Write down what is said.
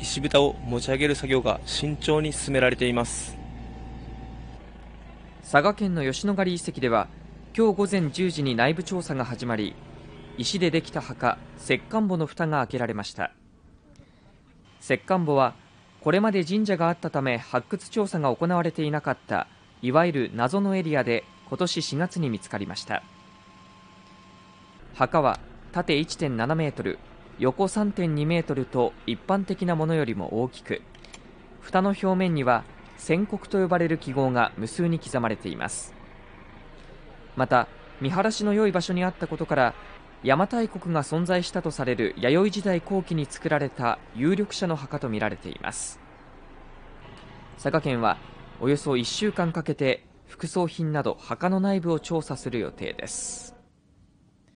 石蓋を持ち上げる作業が慎重に進められています佐賀県の吉野ヶ里遺跡では今日午前10時に内部調査が始まり石でできた墓石棺墓の蓋が開けられました石棺墓はこれまで神社があったため発掘調査が行われていなかったいわゆる謎のエリアで今年4月に見つかりました墓は縦1.7メートル横3.2メートルと一般的なものよりも大きく蓋の表面には線刻と呼ばれる記号が無数に刻まれていますまた見晴らしの良い場所にあったことから邪馬台国が存在したとされる弥生時代後期に作られた有力者の墓とみられています佐賀県はおよそ1週間かけて副葬品など墓の内部を調査する予定です